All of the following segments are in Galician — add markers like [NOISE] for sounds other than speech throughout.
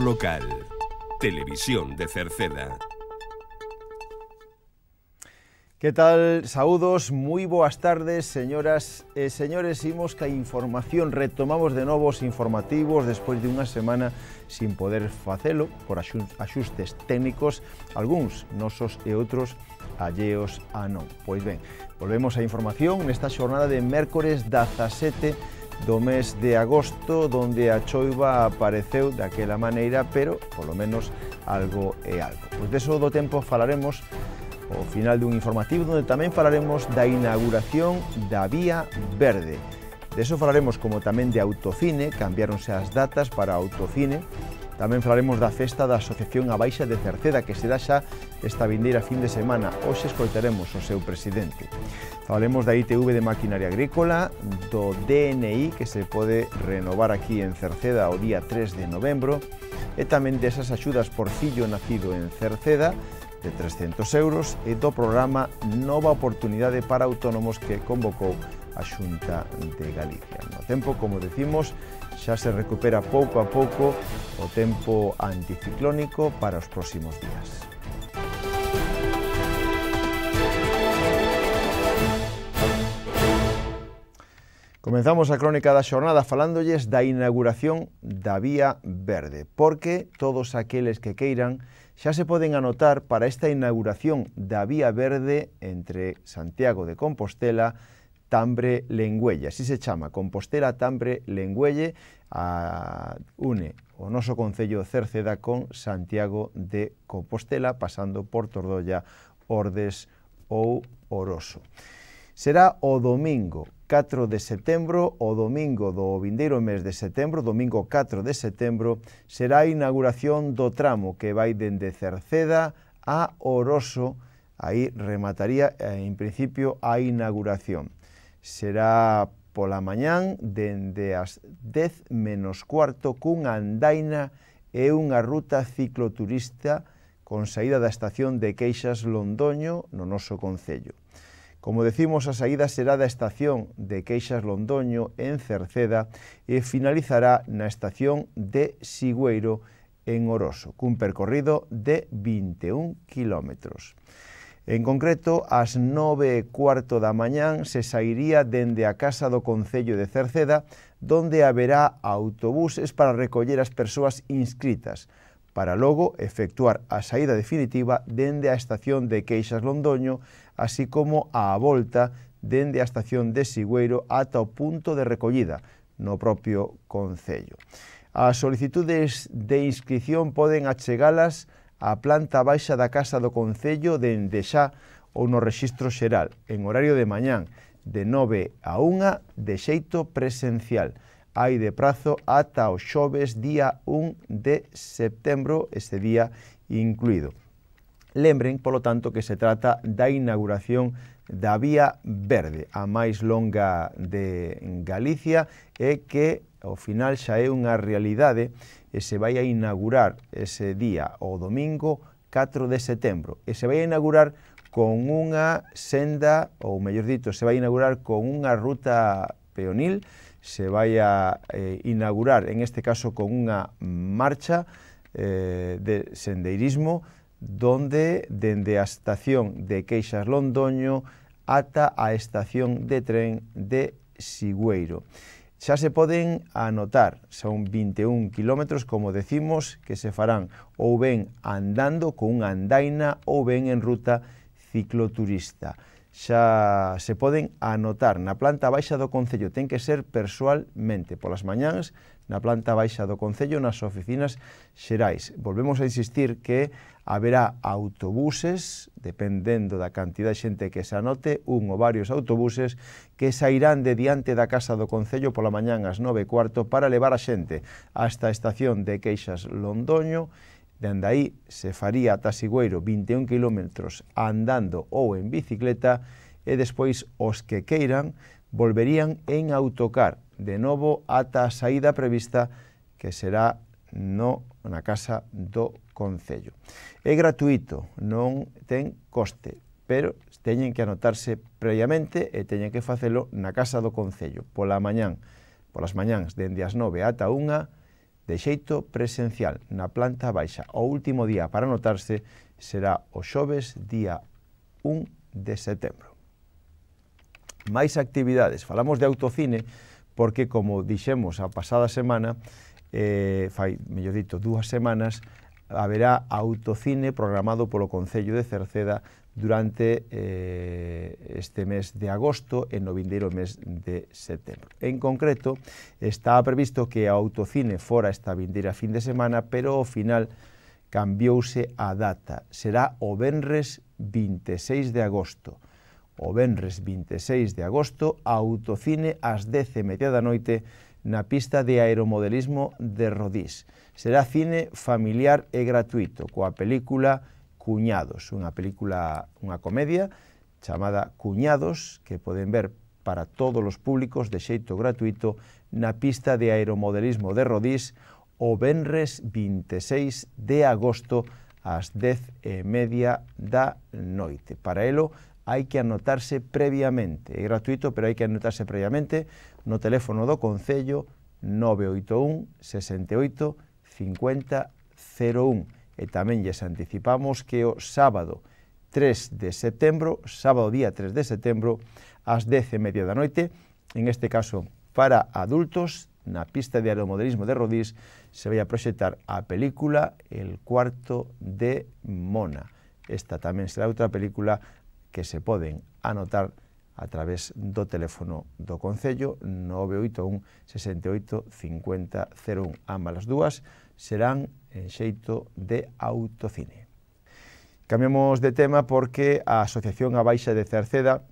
Local. Televisión de Cerceda. ¿Qué tal? Saudos, moi boas tardes, señoras e señores. Imos que a información retomamos de novos informativos despois de unha semana sin poder facelo por axustes técnicos, algúns nosos e outros alleos ah, a non. Pois ben, volvemos á información nesta xornada de mércores 17 do mes de agosto, donde a choiva apareceu daquela maneira, pero polo menos algo é algo. Pois deso do tempo falaremos ao final dun informativo onde tamén falaremos da inauguración da Vía Verde. Deso falaremos como tamén de autocine, cambiáronse as datas para autocine, Tamén falaremos da festa da Asociación A Baixa de Cerceda que será xa esta vindeira fin de semana. Hoxe escoltaremos o seu presidente. Falaremos da ITV de Maquinaria Agrícola, do DNI que se pode renovar aquí en Cerceda o día 3 de novembro e tamén desas axudas por fillo nacido en Cerceda de 300 euros e do programa Nova Oportunidade para Autónomos que convocou a Xunta de Galicia. No tempo, como decimos, xa se recupera pouco a pouco o tempo anticiclónico para os próximos días. Comenzamos a crónica da xornada falándolles da inauguración da Vía Verde, porque todos aqueles que queiran xa se poden anotar para esta inauguración da Vía Verde entre Santiago de Compostela e Tambre Lengüelle. Así se chama, Compostela Tambre Lengüelle, a, une o noso Concello Cerceda con Santiago de Compostela, pasando por Tordolla, Ordes ou Oroso. Será o domingo 4 de setembro, o domingo do vindeiro mes de setembro, domingo 4 de setembro, será a inauguración do tramo que vai dende Cerceda a Oroso, aí remataría eh, en principio a inauguración. Será pola mañán dende as 10 menos cuarto cunha andaina e unha ruta cicloturista con saída da estación de Queixas Londoño no noso Concello. Como decimos, a saída será da estación de Queixas Londoño en Cerceda e finalizará na estación de Sigüeiro en Oroso, cun percorrido de 21 kilómetros. En concreto, ás nove e cuarto da mañán se sairía dende a Casa do Concello de Cerceda, donde haberá autobuses para recoller as persoas inscritas, para logo efectuar a saída definitiva dende a estación de Queixas Londoño, así como a volta dende a estación de Sigüeiro ata o punto de recollida, no propio Concello. As solicitudes de inscripción poden achegalas a planta baixa da Casa do Concello de Endexá ou no rexistro xeral, en horario de mañán, de 9 a 1 de xeito presencial. Hai de prazo ata o xoves día 1 de setembro, ese día incluído. Lembren, polo tanto, que se trata da inauguración da Vía Verde, a máis longa de Galicia, e que ao final xa é unha realidade e se vai a inaugurar ese día o domingo 4 de setembro e se vai a inaugurar con unha senda, ou mellor dito, se vai a inaugurar con unha ruta peonil, se vai a eh, inaugurar, en este caso, con unha marcha eh, de sendeirismo donde dende a estación de Queixas Londoño ata a estación de tren de Sigüeiro. Xa se poden anotar, son 21 km como decimos, que se farán ou ben andando con unha andaina ou ben en ruta cicloturista. Xa se poden anotar na planta baixa do Concello, ten que ser persoalmente, polas mañáns, na planta baixa do Concello, nas oficinas xerais. Volvemos a insistir que haberá autobuses, dependendo da cantidad de xente que se anote, un ou varios autobuses que sairán de diante da Casa do Concello pola mañán ás nove cuarto para levar a xente hasta a estación de Queixas Londoño, dende aí se faría ata Sigüeiro 21 km andando ou en bicicleta e despois os que queiran volverían en autocar de novo ata a saída prevista que será no na Casa do Concello. É gratuito, non ten coste, pero teñen que anotarse previamente e teñen que facelo na Casa do Concello, pola mañán, polas mañáns, dende as 9 ata 1, de xeito presencial, na planta baixa. O último día para anotarse será o xoves, día 1 de setembro. Máis actividades. Falamos de autocine porque, como dixemos a pasada semana, eh, fai, mellor dito, dúas semanas, haberá autocine programado polo Concello de Cerceda durante eh, este mes de agosto e no vindeiro mes de setembro. En concreto, está previsto que a autocine fora esta vindeira fin de semana, pero ao final cambiouse a data. Será o Benres 26 de agosto. O Benres 26 de agosto, autocine ás 10 e media da noite, na pista de aeromodelismo de Rodís. Será cine familiar e gratuito, coa película Cuñados, unha película, unha comedia chamada Cuñados, que poden ver para todos os públicos de xeito gratuito na pista de aeromodelismo de Rodís o Benres 26 de agosto ás 10 e media da noite. Para elo hai que anotarse previamente, é gratuito, pero hai que anotarse previamente no teléfono do Concello 981 68 50 01 e tamén lles anticipamos que o sábado 3 de setembro, sábado día 3 de setembro, ás 10 e da noite, en este caso para adultos, na pista de aeromodelismo de Rodís, se vai a proxectar a película El cuarto de Mona. Esta tamén será outra película que se poden anotar a través do teléfono do Concello 981 68 50 01. Ambas as dúas serán en xeito de autocine. Cambiamos de tema porque a Asociación A Baixa de Cerceda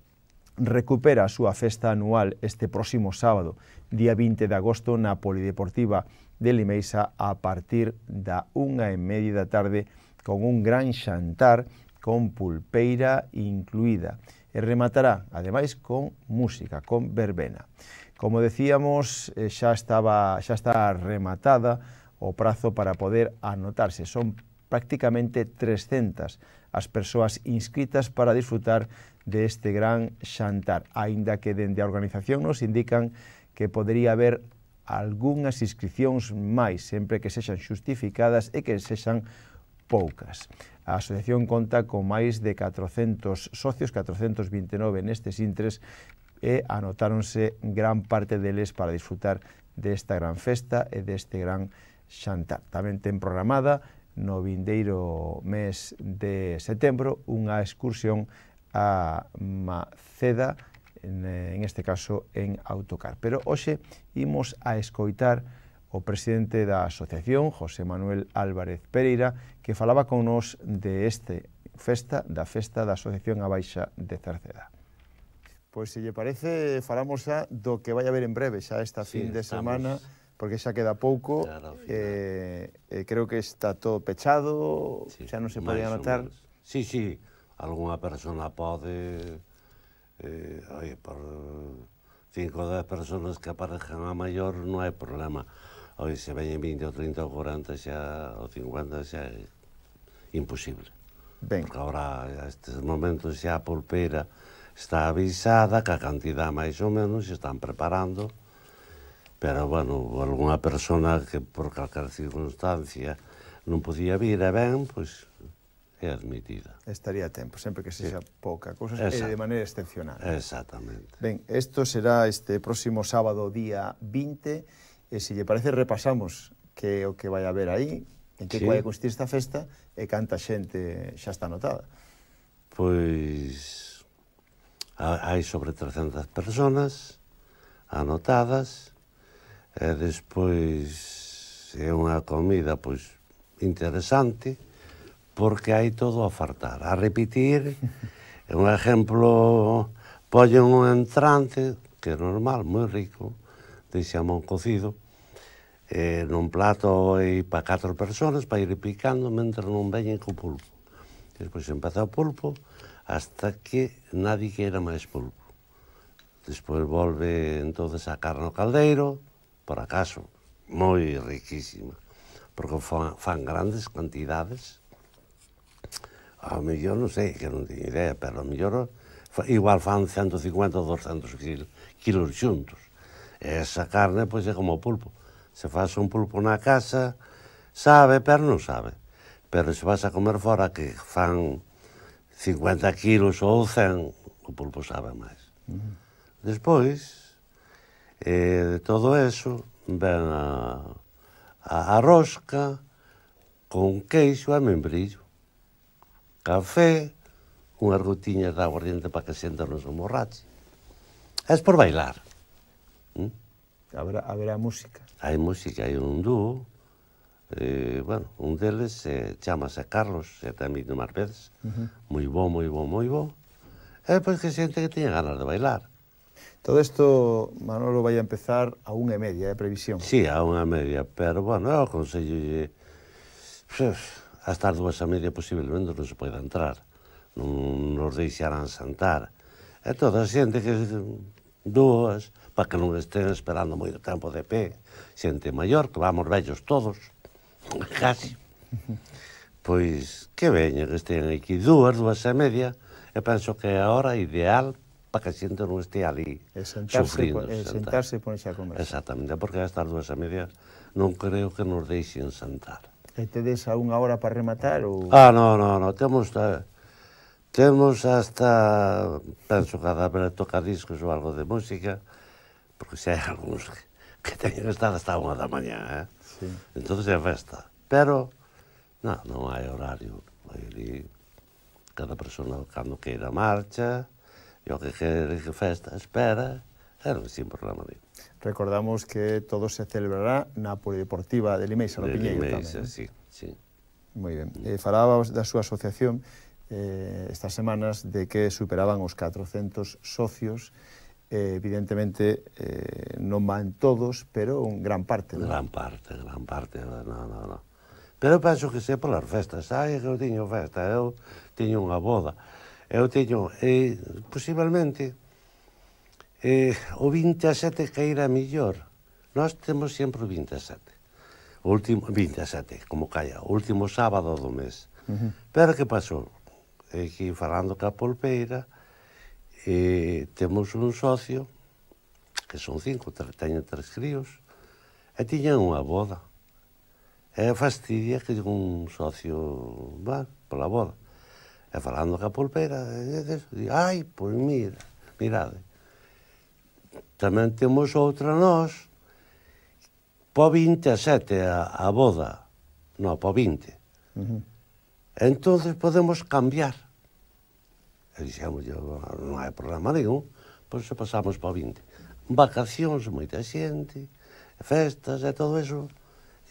recupera a súa festa anual este próximo sábado, día 20 de agosto, na Polideportiva de Limeisa a partir da unha e media da tarde con un gran xantar con pulpeira incluída e rematará, ademais, con música, con verbena. Como decíamos, eh, xa, estaba, xa está rematada o prazo para poder anotarse. Son prácticamente 300 as persoas inscritas para disfrutar deste gran xantar, aínda que dende a organización nos indican que podería haber algunhas inscripcións máis, sempre que sexan xustificadas e que sexan poucas. A asociación conta con máis de 400 socios, 429 nestes intres, e anotáronse gran parte deles para disfrutar desta gran festa e deste gran xantar. Tamén ten programada no vindeiro mes de setembro unha excursión a Maceda, en, en este caso en autocar. Pero hoxe imos a escoitar o presidente da asociación, José Manuel Álvarez Pereira, que falaba con nós de este festa, da festa da Asociación A Baixa de Cerceda. Pois se lle parece, falamos xa do que vai haber en breve, xa esta sí, fin de estamos... semana, porque xa queda pouco, claro, eh, eh, creo que está todo pechado, sí, xa non se pode anotar. Sí, sí, algunha persona pode, eh, oye, por cinco ou dez personas que aparejan a maior non hai problema. Hoxe se veñen 20 ou 30 ou 40 xa, ou 50 xa é imposible. Ben. Porque agora, a estes momentos xa a polpeira está avisada, que a cantidad máis ou menos se están preparando, pero, bueno, alguna persona que por calcar circunstancia non podía vir a ben, pois é admitida. Estaría a tempo, sempre que sexa xa pouca cousa, e de maneira excepcional. Exactamente. Ben, isto será este próximo sábado, día 20, E se lle parece repasamos que o que vai haber aí, en que sí. vai consistir esta festa e canta xente xa está anotada. Pois hai sobre 300 personas anotadas e despois é unha comida pois interesante porque hai todo a fartar. A repetir, [LAUGHS] un exemplo, pollen un entrante que é normal, moi rico, de xamón cocido eh, nun plato e para catro personas para ir picando mentre non veñen co pulpo. E despois empeza o pulpo hasta que nadie queira máis pulpo. Despois volve entonces a carne ao caldeiro, por acaso, moi riquísima, porque fan, fan grandes cantidades. A mellor non sei, que non teño idea, pero a mellor igual fan 150 ou 200 kilos, kilos xuntos E esa carne, pois, é como o pulpo. Se faz un pulpo na casa, sabe, pero non sabe. Pero se vas a comer fora, que fan 50 kilos ou 100, o pulpo sabe máis. Uh mm. -huh. Despois, eh, de todo eso, ven a, a, a rosca con queixo a membrillo. Café, unha gotiñas de aguardiente para que sentan nos borrachos. É por bailar. ¿Mm? Habrá, haberá música. Hai música, hai un dúo, eh, bueno, un deles eh, chamase Carlos, e tamén de Marpés, uh -huh. moi bo, moi bo, moi bo, e pois que xente que tiña ganas de bailar. Todo isto, Manolo, vai a empezar a unha e media, é eh, previsión? Sí, a unha e media, pero, bueno, eu aconsello hasta as dúas e media posiblemente non se poida entrar, non nos deixarán sentar. E toda a xente que dúas, para que non estén esperando moito tempo de pé, xente maior, que vamos vellos todos, casi. Pois que veñen, que estén aquí dúas, dúas e media, e penso que é a hora ideal para que a xente non este ali e sentarse, sufrindo. E sentarse e ponerse a conversa. Exactamente, porque a estas dúas e media non creo que nos deixen sentar. E tedes a unha hora para rematar? Ou... Ah, non, non, non, temos... Eh, Temos hasta, penso cada vez tocar discos ou algo de música, porque xa hai algúns que teñen que estar hasta unha da mañá, eh? Sí. Entón é festa. Pero, non, non hai horario. Aí, cada persona cando queira marcha, e o que quere que festa espera, é non sin problema de. Recordamos que todo se celebrará na Polideportiva de Limeixa, no Piñeiro tamén. Limeixa, eh? sí, sí. Moi ben. Mm. Eh, falaba da súa asociación eh, estas semanas de que superaban os 400 socios eh, evidentemente eh, non van todos, pero un gran parte. ¿no? Gran parte, gran parte, no, no, no. Pero penso que sempre polas festas, ai, eu tiño festa, eu teño unha boda, eu teño, e, posiblemente, eh, o 27 caíra millor. Nós temos sempre o 27. O último, 27, como calla, o último sábado do mes. Uh -huh. Pero que pasou? E que falando ca polpeira, E eh, temos un socio, que son cinco, teñen tres críos, e tiñan unha boda. E fastidia que un socio va pola boda. E falando ca polpera, e e, di, ai, pois mira, mirade. Eh, tamén temos outra nós, po 27 a, a boda, non, po 20. Uh -huh. Entonces podemos cambiar. E dixemos, non hai programa nenhum, pois se pasamos para o 20. Vacacións, moita xente, festas e todo eso,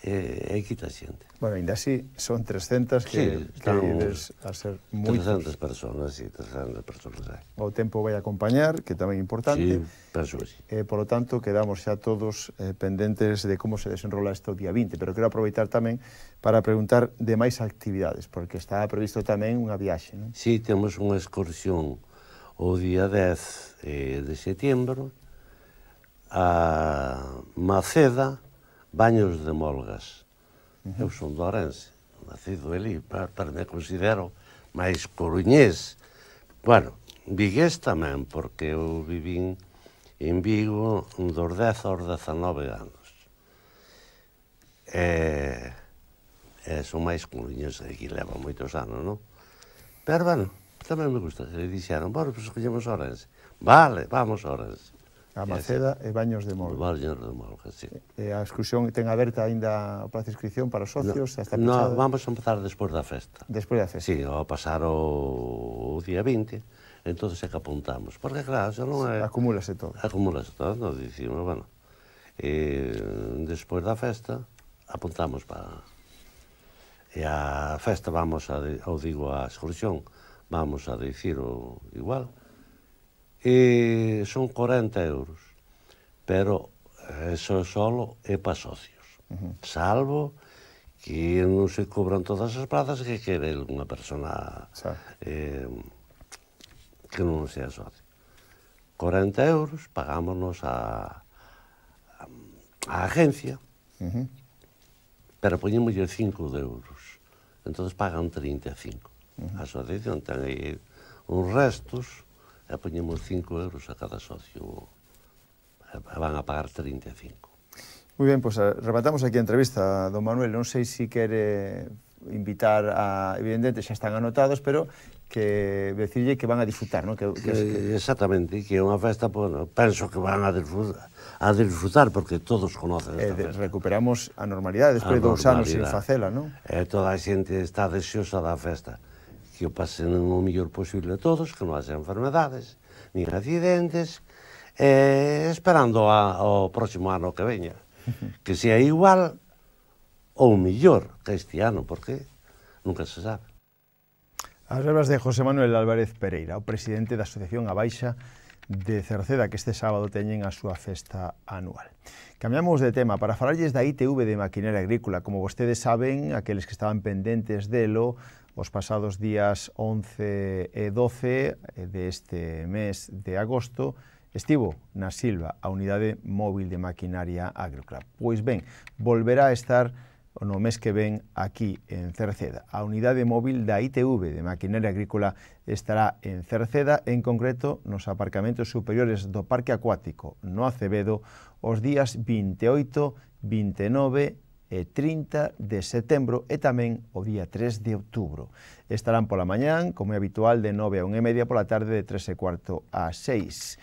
é, é quita xente. Bueno, ainda así, son 300 que, sí, que ides a ser moi... 300 personas, sí, 300 personas hai. O tempo vai acompañar, que tamén é importante. Sí, penso que sí. Eh, por lo tanto, quedamos xa todos eh, pendentes de como se desenrola isto día 20, pero quero aproveitar tamén para preguntar de máis actividades, porque está previsto tamén unha viaxe, non? Sí, temos unha excursión o día 10 eh, de setembro a Maceda, baños de molgas. Uh -huh. Eu son do Orense, nacido ali, pero me considero máis coruñés. Bueno, vigués tamén, porque eu vivín en Vigo dos 10 aos 19 anos. E, e son máis coruñés, aquí leva moitos anos, non? Pero, bueno, tamén me gusta. E dixeron, bueno, pois pues, collemos Orense. Vale, vamos Orense a Maceda e Baños de Molga. Baños de Molga, sí. E a excursión ten aberta aínda o plazo de inscripción para os socios no, hasta pechado? No, vamos a empezar despois da festa. Despois da festa. Sí, ao pasar o, o día 20, entonces é que apuntamos. Porque claro, xa non é... Acumulase todo. Acumulase todo, non dicimos, bueno. E despois da festa, apuntamos para... E a festa vamos a, ou digo, a excursión, vamos a dicir o igual, e son 40 euros, pero eso solo é para socios, salvo que non se cobran todas as plazas que quere unha persona eh, que non sea socio. 40 euros pagámonos a, a, a agencia, uh -huh. pero poñémoslle 5 de euros. Entón pagan 35. Uh -huh. A asociación ten aí uns restos, e poñemos 5 euros a cada socio. Van a pagar 35. Muy pois pues eh, rematamos aquí a entrevista, don Manuel. Non sei se si quere invitar a... Evidentemente, xa están anotados, pero que decirlle que van a disfrutar, non? Que, que, que... Eh, exactamente, que é unha festa, bueno, penso que van a disfrutar, a disfrutar porque todos conocen eh, esta eh, festa. Recuperamos a normalidade despois de dous anos sin facela, non? eh, toda a xente está deseosa da festa que o pasen o mellor posible a todos, que non haxe enfermedades, nin accidentes, eh, esperando a, ao próximo ano que veña, [LAUGHS] que sea igual ou mellor que este ano, porque nunca se sabe. As verbas de José Manuel Álvarez Pereira, o presidente da Asociación A Baixa de Cerceda, que este sábado teñen a súa festa anual. Cambiamos de tema para falarlles da ITV de maquinaria agrícola. Como vostedes saben, aqueles que estaban pendentes delo, os pasados días 11 e 12 eh, deste mes de agosto, estivo na Silva, a unidade móvil de maquinaria agrícola. Pois ben, volverá a estar no mes que ven aquí en Cerceda. A unidade móvil da ITV de maquinaria agrícola estará en Cerceda, en concreto nos aparcamentos superiores do Parque Acuático, no Acevedo, os días 28, 29 e 30 de setembro e tamén o día 3 de outubro. Estarán pola mañán, como é habitual, de 9 a 1 e media, pola tarde de 3 e cuarto a 6.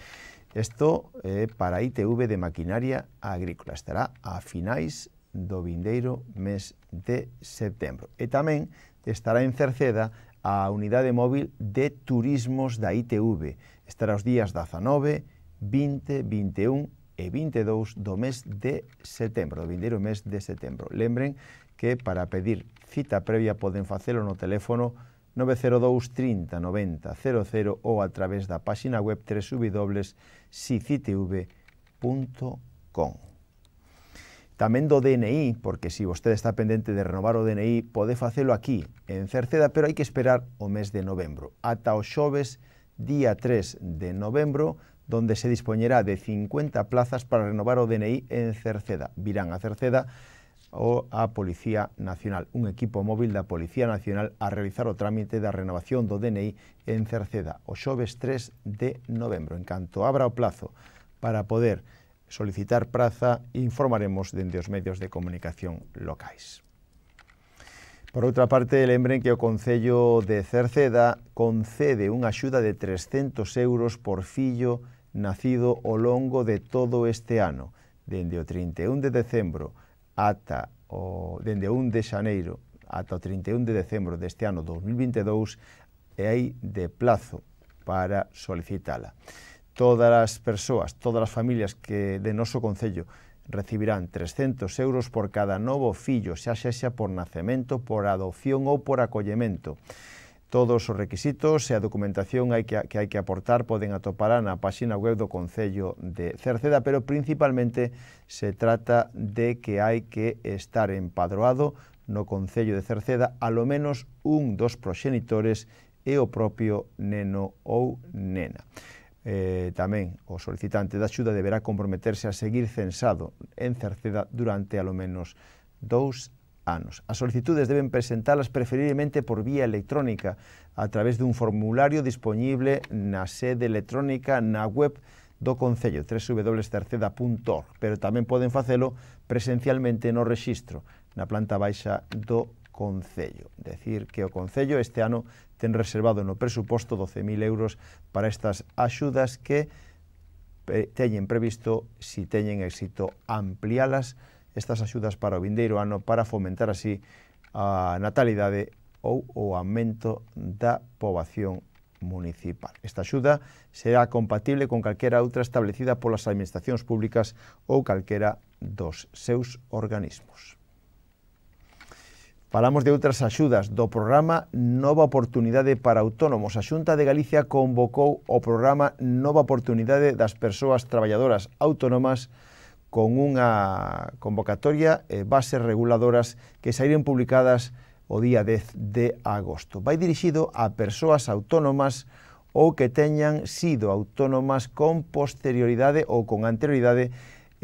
Isto é para ITV de Maquinaria Agrícola. Estará a finais do vindeiro mes de setembro. E tamén estará en Cerceda a unidade móvil de turismos da ITV. Estará os días 19, 20, 21 e 22 do mes de setembro, do vindeiro mes de setembro. Lembren que para pedir cita previa poden facelo no teléfono 902 30 90 00 ou a través da páxina web www.sicitv.com. Tamén do DNI, porque se si vostede está pendente de renovar o DNI, pode facelo aquí, en Cerceda, pero hai que esperar o mes de novembro. Ata o xoves, día 3 de novembro, donde se dispoñerá de 50 plazas para renovar o DNI en Cerceda. Virán a Cerceda ou a Policía Nacional. Un equipo móvil da Policía Nacional a realizar o trámite da renovación do DNI en Cerceda o xoves 3 de novembro. En canto abra o plazo para poder solicitar praza, informaremos dende os medios de comunicación locais. Por outra parte, lembren que o Concello de Cerceda concede unha axuda de 300 euros por fillo nacido ao longo de todo este ano, dende o 31 de decembro ata o dende 1 de xaneiro ata o 31 de decembro deste ano 2022 e hai de plazo para solicitala. Todas as persoas, todas as familias que de noso Concello recibirán 300 euros por cada novo fillo, xa sexa por nacemento, por adopción ou por acollemento. Todos os requisitos e a documentación hai que, que hai que aportar poden atopar na páxina web do Concello de Cerceda, pero principalmente se trata de que hai que estar empadroado no Concello de Cerceda alo menos un dos proxenitores e o propio neno ou nena. Eh, tamén o solicitante da axuda deberá comprometerse a seguir censado en Cerceda durante alo menos dous anos. As solicitudes deben presentalas preferiblemente por vía electrónica a través dun formulario disponible na sede electrónica na web do Concello, www.cerceda.org, pero tamén poden facelo presencialmente no rexistro, na planta baixa do Concello. Decir que o Concello este ano ten reservado no presuposto 12.000 euros para estas axudas que teñen previsto, si teñen éxito, amplialas estas axudas para o vindeiro ano para fomentar así a natalidade ou o aumento da poboación municipal. Esta axuda será compatible con calquera outra establecida polas administracións públicas ou calquera dos seus organismos. Falamos de outras axudas do programa Nova Oportunidade para Autónomos. A Xunta de Galicia convocou o programa Nova Oportunidade das Persoas Traballadoras Autónomas con unha convocatoria e bases reguladoras que saíren publicadas o día 10 de agosto. Vai dirixido a persoas autónomas ou que teñan sido autónomas con posterioridade ou con anterioridade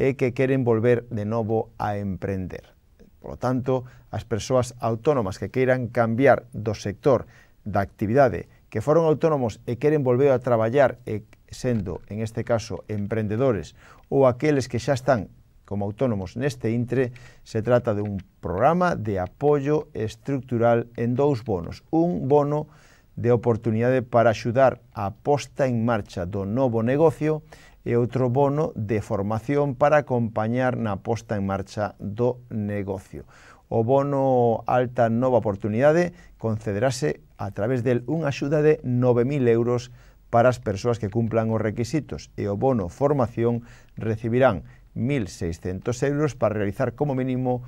e que queren volver de novo a emprender. Polo tanto, as persoas autónomas que queiran cambiar do sector da actividade que foron autónomos e queren volver a traballar e sendo, en este caso, emprendedores ou aqueles que xa están como autónomos neste intre, se trata de un programa de apoio estructural en dous bonos. Un bono de oportunidade para axudar a posta en marcha do novo negocio e e outro bono de formación para acompañar na posta en marcha do negocio. O bono Alta Nova Oportunidade concederase a través del unha axuda de 9.000 euros para as persoas que cumplan os requisitos e o bono Formación recibirán 1.600 euros para realizar como mínimo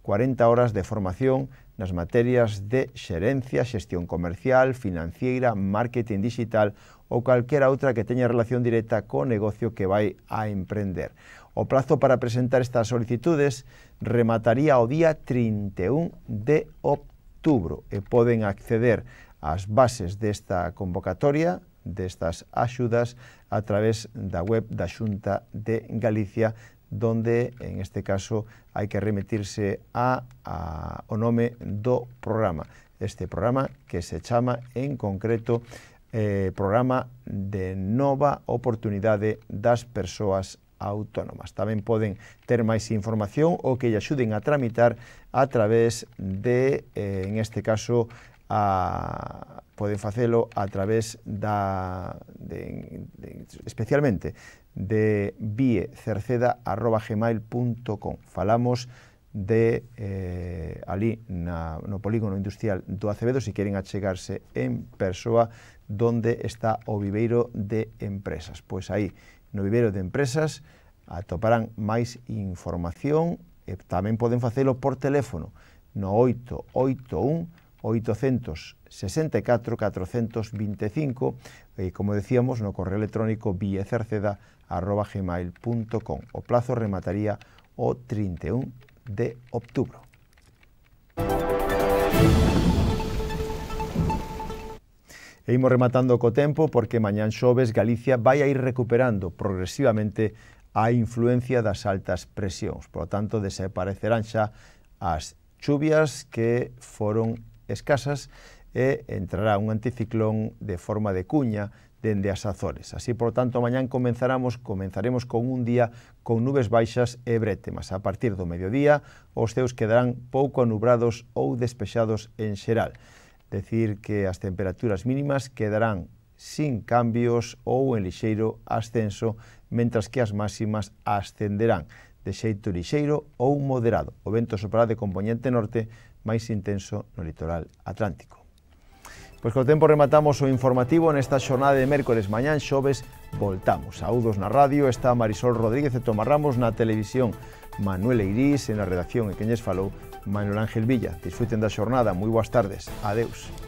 40 horas de formación nas materias de xerencia, xestión comercial, financiera, marketing digital ou calquera outra que teña relación directa co negocio que vai a emprender. O prazo para presentar estas solicitudes remataría o día 31 de outubro e poden acceder ás bases desta convocatoria destas axudas a través da web da Xunta de Galicia donde en este caso hai que remitirse a, a o nome do programa. Este programa que se chama en concreto eh, programa de nova oportunidade das persoas autónomas. Tamén poden ter máis información ou que lle axuden a tramitar a través de, eh, en este caso, a, poden facelo a través da, de, de, especialmente, de biecerceda.gmail.com. Falamos de eh, ali na, no polígono industrial do Acevedo se queren achegarse en persoa donde está o viveiro de empresas. Pois aí, no viveiro de empresas, atoparán máis información e tamén poden facelo por teléfono no 881 864 425 e, como decíamos, no correo electrónico viecerceda.gmail.com. O plazo remataría o 31 de outubro. E imos rematando co tempo porque mañán xoves Galicia vai a ir recuperando progresivamente a influencia das altas presións. Por lo tanto, desaparecerán xa as chuvias que foron escasas e entrará un anticiclón de forma de cuña dende as Azores. Así, por tanto, mañán comenzaramos, comenzaremos con un día con nubes baixas e brete, mas a partir do mediodía os ceos quedarán pouco anubrados ou despexados en xeral decir que as temperaturas mínimas quedarán sin cambios ou en lixeiro ascenso, mentras que as máximas ascenderán de xeito lixeiro ou moderado. O vento soprará de componente norte máis intenso no litoral atlántico. Pois co tempo rematamos o informativo nesta xornada de mércores mañán xoves voltamos. Saúdos na radio está Marisol Rodríguez e Tomás Ramos na televisión Manuel Eirís en a redacción e Queñes falou Manuel Ángel Villa. Disfruten la jornada, muy buenas tardes. adiós.